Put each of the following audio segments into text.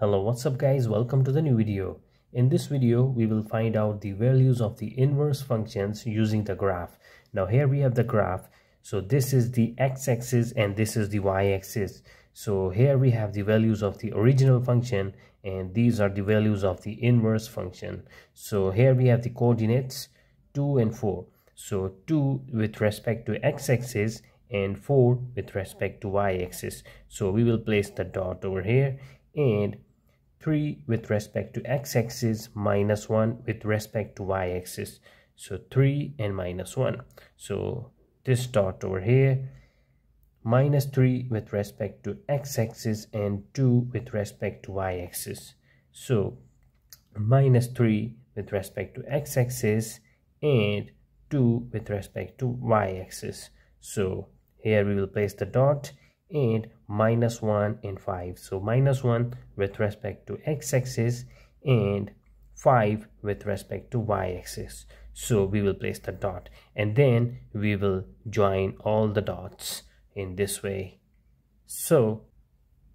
Hello what's up guys welcome to the new video. In this video we will find out the values of the inverse functions using the graph. Now here we have the graph so this is the x-axis and this is the y-axis. So here we have the values of the original function and these are the values of the inverse function. So here we have the coordinates 2 and 4. So 2 with respect to x-axis and 4 with respect to y-axis. So we will place the dot over here and 3 with respect to x-axis minus 1 with respect to y-axis so 3 and minus 1 so this dot over here minus 3 with respect to x-axis and 2 with respect to y-axis so minus 3 with respect to x-axis and 2 with respect to y-axis so here we will place the dot and minus 1 and 5 so minus 1 with respect to x-axis and 5 with respect to y-axis so we will place the dot and then we will join all the dots in this way so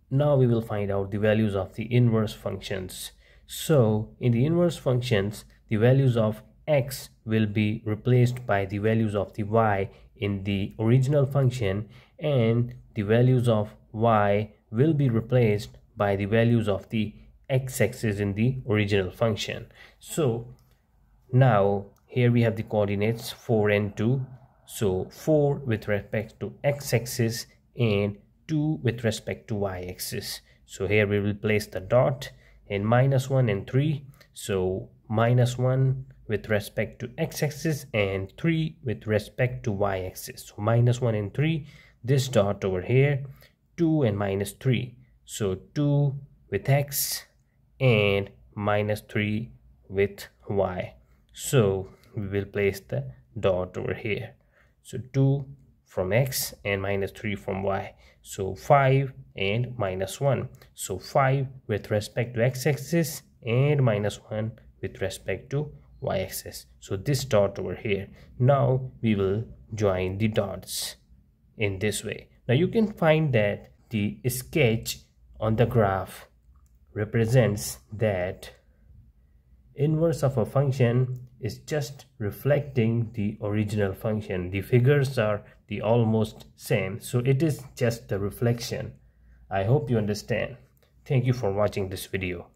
now we will find out the values of the inverse functions so in the inverse functions the values of x will be replaced by the values of the y in the original function and the values of y will be replaced by the values of the x-axis in the original function so now here we have the coordinates 4 and 2 so 4 with respect to x-axis and 2 with respect to y-axis so here we will place the dot and minus 1 and 3 so minus 1 with respect to x-axis and 3 with respect to y-axis so minus 1 and 3 this dot over here 2 and minus 3 so 2 with x and minus 3 with y so we will place the dot over here so 2 from x and minus 3 from y so 5 and minus 1 so 5 with respect to x-axis and minus 1 with respect to y-axis so this dot over here now we will join the dots in this way now you can find that the sketch on the graph represents that inverse of a function is just reflecting the original function the figures are the almost same so it is just the reflection i hope you understand thank you for watching this video